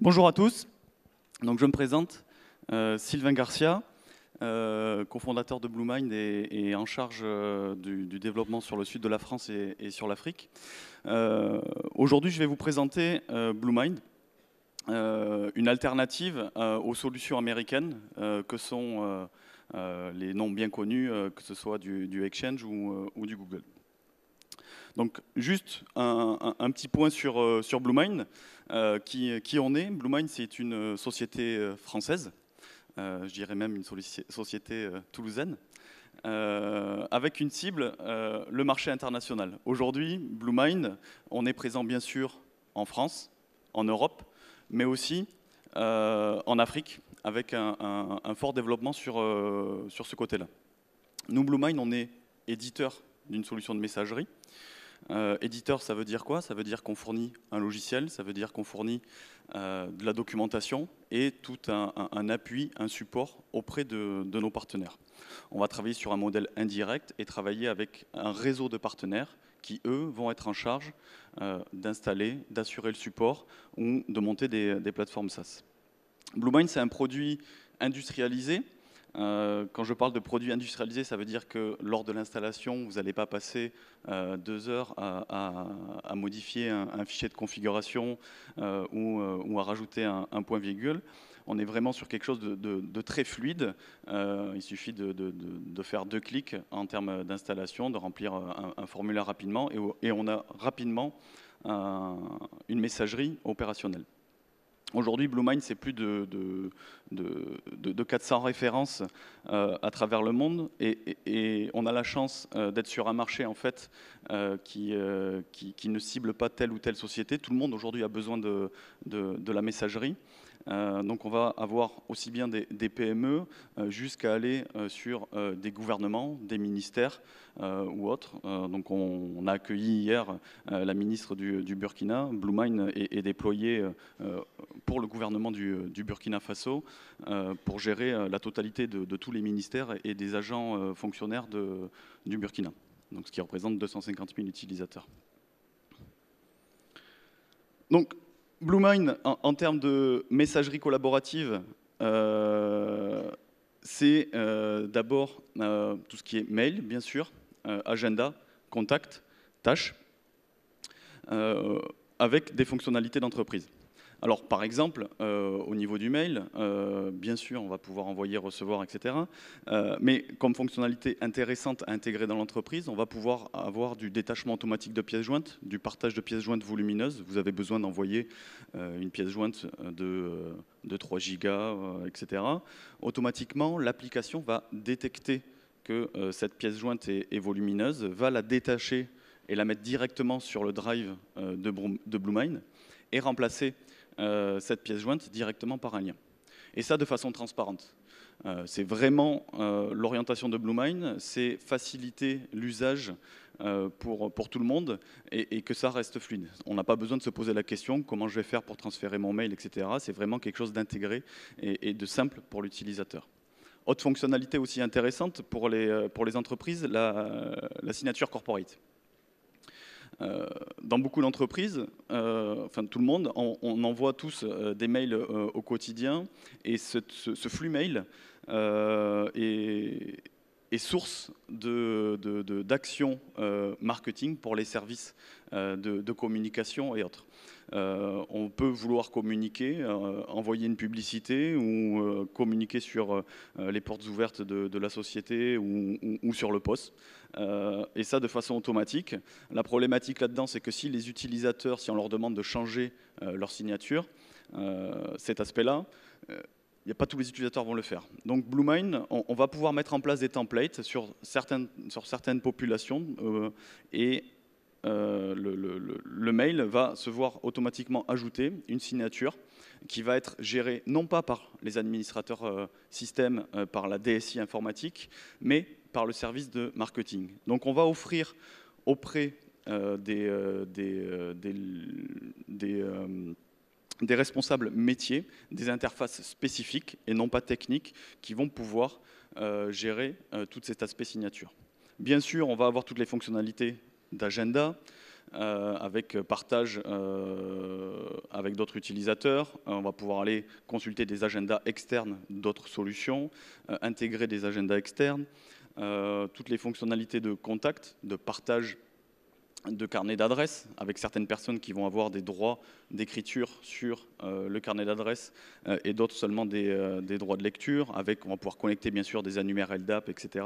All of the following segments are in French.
Bonjour à tous. Donc, je me présente, euh, Sylvain Garcia, euh, cofondateur de BlueMind et, et en charge euh, du, développement sur le sud de la France et, sur l'Afrique. Aujourd'hui, je vais vous présenter BlueMind, une alternative aux solutions américaines que sont les noms bien connus, que ce soit du, Exchange ou du Google. Donc juste un, petit point sur, euh, sur BlueMind, euh, qui, qui, on est. BlueMine c'est une euh, société française, je dirais même une société toulousaine, avec une cible, le marché international. Aujourd'hui, BlueMine, on est présent bien sûr en France, en Europe, mais aussi en Afrique, avec un, fort développement sur, sur ce côté-là. Nous, BlueMine, on est éditeur d'une solution de messagerie. Euh, éditeur, ça veut dire quoi Ça veut dire qu'on fournit un logiciel, ça veut dire qu'on fournit euh, de la documentation et tout un, appui, un support auprès de, nos partenaires. On va travailler sur un modèle indirect et travailler avec un réseau de partenaires qui, eux, vont être en charge euh, d'installer, d'assurer le support ou de monter des, des plateformes SaaS. BlueMind, c'est un produit industrialisé euh, quand je parle de produits industrialisés, ça veut dire que lors de l'installation, vous n'allez pas passer euh, deux heures à, modifier un, fichier de configuration euh, ou, à rajouter un, point-virgule. On est vraiment sur quelque chose de, très fluide. il suffit de, faire deux clics en termes d'installation, de remplir un, formulaire rapidement et on a rapidement une messagerie opérationnelle. Aujourd'hui, BlueMind, c'est plus de, de, 400 références euh, à travers le monde et, on a la chance euh, d'être sur un marché en fait euh, qui, qui, ne cible pas telle ou telle société. Tout le monde aujourd'hui a besoin de, la messagerie. donc on va avoir aussi bien des, PME jusqu'à aller sur des gouvernements, des ministères ou autres. donc on, a accueilli hier la ministre du, Burkina. BlueMind est, est aujourd'hui pour le gouvernement du, euh, Burkina Faso euh, pour gérer euh, la totalité de, tous les ministères et des agents fonctionnaires du Burkina, donc ce qui représente 250 000 utilisateurs. Donc, BlueMine, en, en, termes de messagerie collaborative, c'est d'abord tout ce qui est mail, bien sûr, agenda, contact, tâches, avec des fonctionnalités d'entreprise. Alors, par exemple, euh, au niveau du mail, euh, bien sûr, on va pouvoir envoyer, recevoir, etc. Euh, mais comme fonctionnalité intéressante à intégrer dans l'entreprise, on va pouvoir avoir du détachement automatique de pièces jointes, du partage de pièces jointes volumineuses. Vous avez besoin d'envoyer une pièce jointe de, 3 gigas, etc. Automatiquement, l'application va détecter que cette pièce jointe est, volumineuse, va la détacher et la mettre directement sur le drive de, de BlueMine et remplacer euh, cette pièce jointe directement par un lien. Et ça de façon transparente. Euh, c'est vraiment euh, l'orientation de BlueMine, c'est faciliter l'usage pour, pour tout le monde et, que ça reste fluide. On n'a pas besoin de se poser la question comment je vais faire pour transférer mon mail, etc. C'est vraiment quelque chose d'intégré et, de simple pour l'utilisateur. Autre fonctionnalité aussi intéressante pour les, pour les entreprises, la, la signature corporate. Euh, dans beaucoup d'entreprises, euh, enfin tout le monde, on, envoie tous euh, des mails au quotidien et ce, ce flux mail est et source d'actions euh, marketing pour les services euh, de, communication et autres. Euh, on peut vouloir communiquer, envoyer une publicité ou communiquer sur les portes ouvertes de, la société ou, ou, sur le poste. et ça de façon automatique. La problématique là-dedans, c'est que si les utilisateurs, si on leur demande de changer leur signature, cet aspect-là, a pas tous les utilisateurs vont le faire. Donc BlueMine, on, va pouvoir mettre en place des templates sur certaines, sur certaines populations euh, et euh, le, mail va se voir automatiquement ajouter une signature qui va être gérée non pas par les administrateurs euh, système, par la DSI informatique, mais par le service de marketing. Donc on va offrir auprès des, des des responsables métiers, des interfaces spécifiques et non pas techniques qui vont pouvoir euh, gérer euh, tout cet aspect signature. Bien sûr, on va avoir toutes les fonctionnalités d'agenda, euh, avec partage avec d'autres utilisateurs. on va pouvoir aller consulter des agendas externes d'autres solutions, intégrer des agendas externes, toutes les fonctionnalités de contact, de partage de carnet d'adresse, avec certaines personnes qui vont avoir des droits d'écriture sur euh, le carnet d'adresse euh, et d'autres seulement euh, des, droits de lecture, avec, on va pouvoir connecter bien sûr des annuaires LDAP, etc.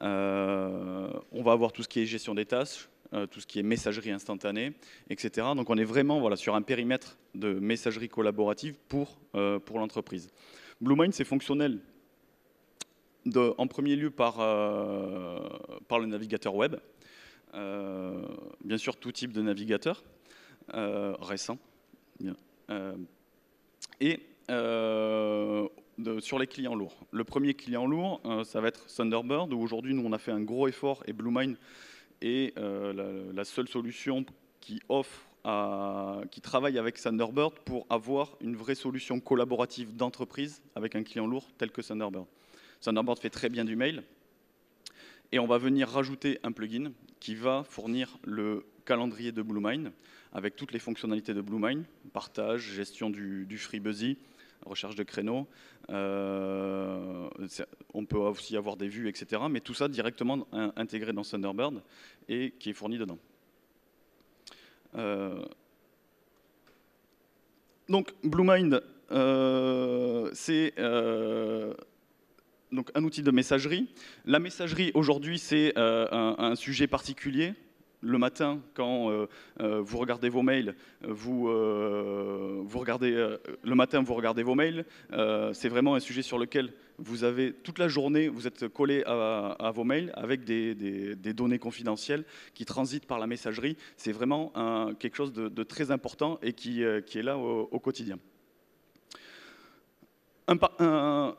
on va avoir tout ce qui est gestion des tâches, tout ce qui est messagerie instantanée, etc. Donc on est vraiment voilà, sur un périmètre de messagerie collaborative pour, pour l'entreprise. BlueMind, c'est fonctionnel en premier lieu par, par le navigateur web. Euh, bien sûr tout type de navigateur euh, récent. Euh, et sur les clients lourds. Le premier client lourd, ça va être Thunderbird, où aujourd'hui, nous, on a fait un gros effort et BlueMine est la, seule solution qui offre, qui travaille avec Thunderbird pour avoir une vraie solution collaborative d'entreprise avec un client lourd tel que Thunderbird. Thunderbird fait très bien du mail. Et on va venir rajouter un plugin qui va fournir le calendrier de Bluemind, avec toutes les fonctionnalités de Bluemind, partage, gestion du, du recherche de créneaux. Euh, on peut aussi avoir des vues, etc. Mais tout ça directement intégré dans Thunderbird et qui est fourni dedans. Euh, donc BlueMind, euh, c'est donc un outil de messagerie. La messagerie aujourd'hui, c'est euh, un, sujet particulier. Le matin, quand euh, euh, vous regardez vos mails, vous, vous regardez, le matin, vous regardez vos mails, c'est vraiment un sujet sur lequel vous avez toute la journée, vous êtes collé à, vos mails avec des, données confidentielles qui transitent par la messagerie. C'est vraiment quelque chose de, très important et qui, est là au quotidien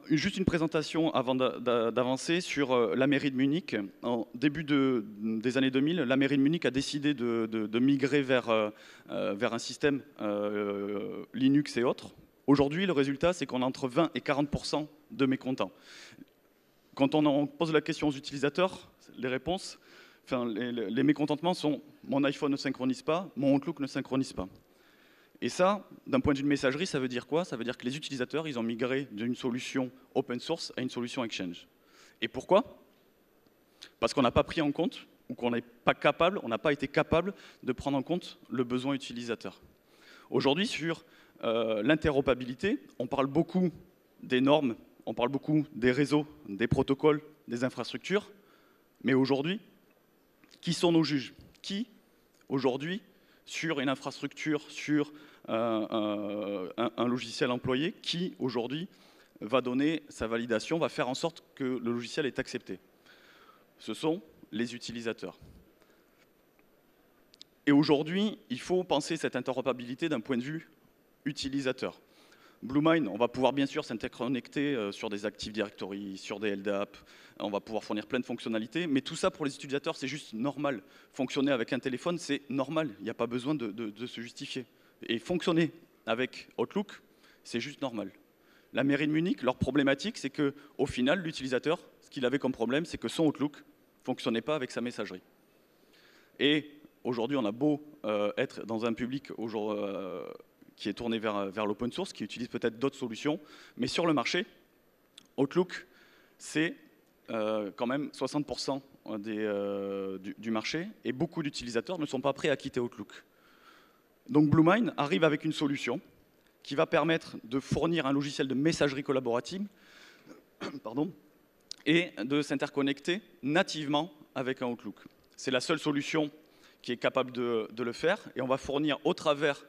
juste une présentation avant d'avancer sur euh, la mairie de Munich. En début des années 2000, la mairie de Munich a décidé de, migrer euh, euh, vers, un système Linux et autres. Aujourd'hui, le résultat, c'est qu'on a entre 20 et 40 de mécontents. Quand on, pose la question aux utilisateurs, les réponses, enfin, les, les mécontentements sont « mon iPhone ne synchronise pas, mon Outlook ne synchronise pas ». Et ça, d'un point de vue de messagerie, ça veut dire quoi Ça veut dire que les utilisateurs, ils ont migré d'une solution open source à une solution Exchange. Et pourquoi Parce qu'on n'a pas pris en compte, ou qu'on n'est pas capable, on n'a pas été capable de prendre en compte le besoin utilisateur. Aujourd'hui, sur euh, l'interopabilité, on parle beaucoup des normes, on parle beaucoup des réseaux, des protocoles, des infrastructures, mais aujourd'hui, qui sont nos juges Qui, aujourd'hui, sur une infrastructure, sur un, logiciel employé qui, aujourd'hui, va donner sa validation, va faire en sorte que le logiciel est accepté. Ce sont les utilisateurs. Et aujourd'hui, il faut penser cette interopérabilité d'un point de vue utilisateur. BlueMine, on va pouvoir bien sûr s'interconnecter euh, sur des Active Directory, sur des LDAP, on va pouvoir fournir plein de fonctionnalités, mais tout ça pour les utilisateurs, c'est juste normal. Fonctionner avec un téléphone, c'est normal, il n'y a pas besoin de se justifier et fonctionner avec Outlook, c'est juste normal. La mairie de Munich, leur problématique, c'est que au final, l'utilisateur, ce qu'il avait comme problème, c'est que son Outlook ne fonctionnait pas avec sa messagerie. Et aujourd'hui, on a beau euh, être dans un public euh, qui est tourné vers, l'open source, qui utilise peut-être d'autres solutions, mais sur le marché, Outlook, c'est euh, quand même 60% du marché, et beaucoup d'utilisateurs ne sont pas prêts à quitter Outlook. Donc BlueMine arrive avec une solution qui va permettre de fournir un logiciel de messagerie collaborative pardon, et de s'interconnecter nativement avec un Outlook. C'est la seule solution qui est capable de, le faire et on va fournir au travers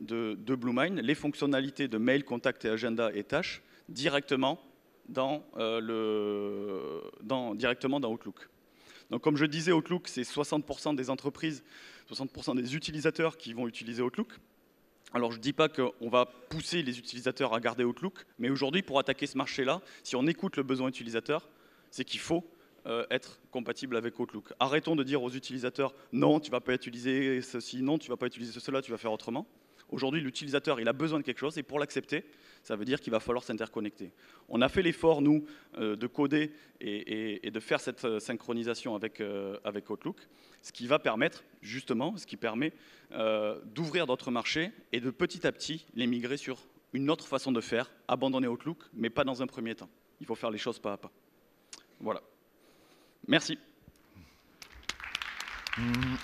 de, BlueMine les fonctionnalités de mail, contact et agenda et tâches directement dans euh, Outlook. Donc comme je disais, Outlook, c'est 60% des entreprises, 60% des utilisateurs qui vont utiliser Outlook. Alors je ne dis pas qu'on va pousser les utilisateurs à garder Outlook, mais aujourd'hui, pour attaquer ce marché-là, si on écoute le besoin utilisateur, c'est qu'il faut euh, être compatible avec Outlook. Arrêtons de dire aux utilisateurs non, tu ne vas pas utiliser ceci, non, tu ne vas pas utiliser cela, tu vas faire autrement. Aujourd'hui, l'utilisateur, il a besoin de quelque chose et pour l'accepter, ça veut dire qu'il va falloir s'interconnecter. On a fait l'effort, nous, euh, de coder et, de faire cette euh, synchronisation avec, avec Outlook, ce qui va permettre, justement, ce qui permet d'ouvrir d'autres marchés et de petit à petit les migrer sur une autre façon de faire, abandonner Outlook, mais pas dans un premier temps. Il faut faire les choses pas à pas. Voilà. Merci. Mmh.